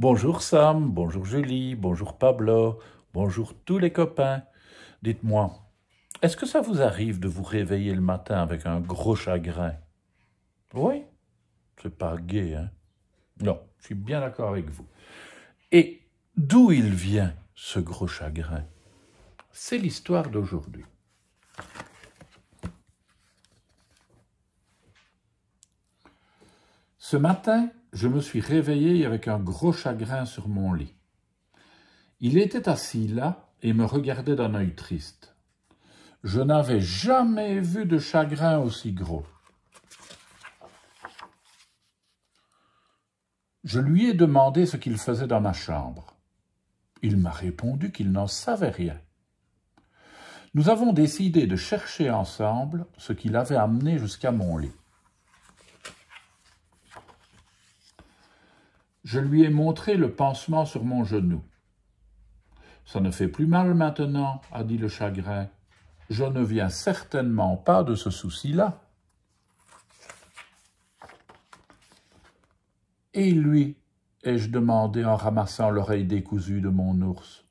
Bonjour Sam, bonjour Julie, bonjour Pablo, bonjour tous les copains. Dites-moi, est-ce que ça vous arrive de vous réveiller le matin avec un gros chagrin Oui, c'est pas gai, hein Non, je suis bien d'accord avec vous. Et d'où il vient ce gros chagrin C'est l'histoire d'aujourd'hui. Ce matin, je me suis réveillé avec un gros chagrin sur mon lit. Il était assis là et me regardait d'un œil triste. Je n'avais jamais vu de chagrin aussi gros. Je lui ai demandé ce qu'il faisait dans ma chambre. Il m'a répondu qu'il n'en savait rien. Nous avons décidé de chercher ensemble ce qu'il avait amené jusqu'à mon lit. Je lui ai montré le pansement sur mon genou. Ça ne fait plus mal maintenant, a dit le chagrin. Je ne viens certainement pas de ce souci-là. Et lui ai-je demandé en ramassant l'oreille décousue de mon ours.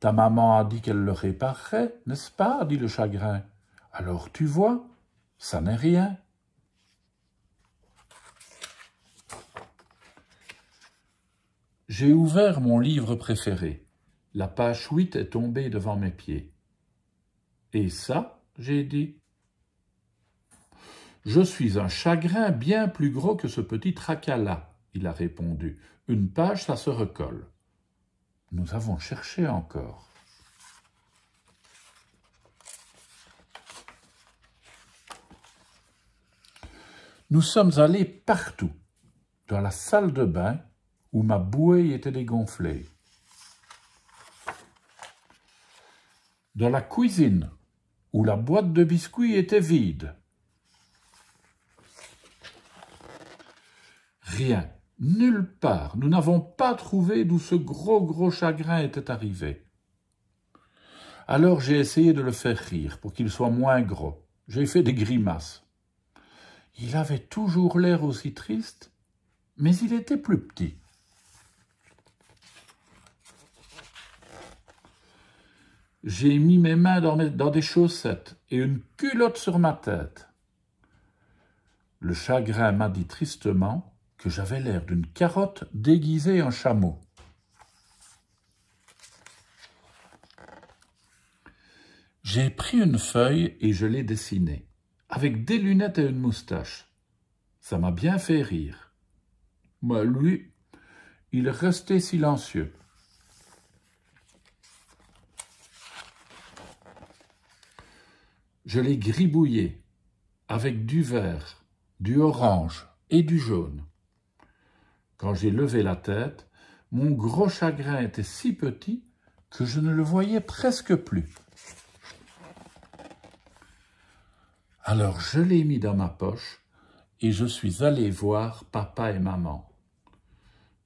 Ta maman a dit qu'elle le réparerait, n'est-ce pas dit le chagrin. Alors tu vois, ça n'est rien. J'ai ouvert mon livre préféré. La page 8 est tombée devant mes pieds. Et ça, j'ai dit. Je suis un chagrin bien plus gros que ce petit tracas-là, il a répondu. Une page, ça se recolle. Nous avons cherché encore. Nous sommes allés partout, dans la salle de bain, où ma bouée était dégonflée. Dans la cuisine, où la boîte de biscuits était vide. Rien, nulle part, nous n'avons pas trouvé d'où ce gros gros chagrin était arrivé. Alors j'ai essayé de le faire rire pour qu'il soit moins gros. J'ai fait des grimaces. Il avait toujours l'air aussi triste, mais il était plus petit. J'ai mis mes mains dans, des chaussettes et une culotte sur ma tête. Le chagrin m'a dit tristement que j'avais l'air d'une carotte déguisée en chameau. J'ai pris une feuille et je l'ai dessinée, avec des lunettes et une moustache. Ça m'a bien fait rire. Mais lui, il restait silencieux. je l'ai gribouillé avec du vert, du orange et du jaune. Quand j'ai levé la tête, mon gros chagrin était si petit que je ne le voyais presque plus. Alors je l'ai mis dans ma poche et je suis allé voir papa et maman.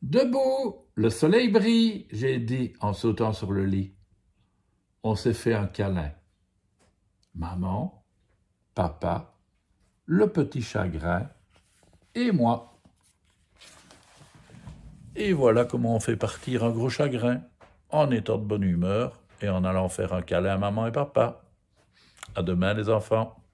Debout, le soleil brille, j'ai dit en sautant sur le lit. On s'est fait un câlin maman, papa, le petit chagrin et moi. Et voilà comment on fait partir un gros chagrin, en étant de bonne humeur et en allant faire un câlin à maman et papa. À demain les enfants.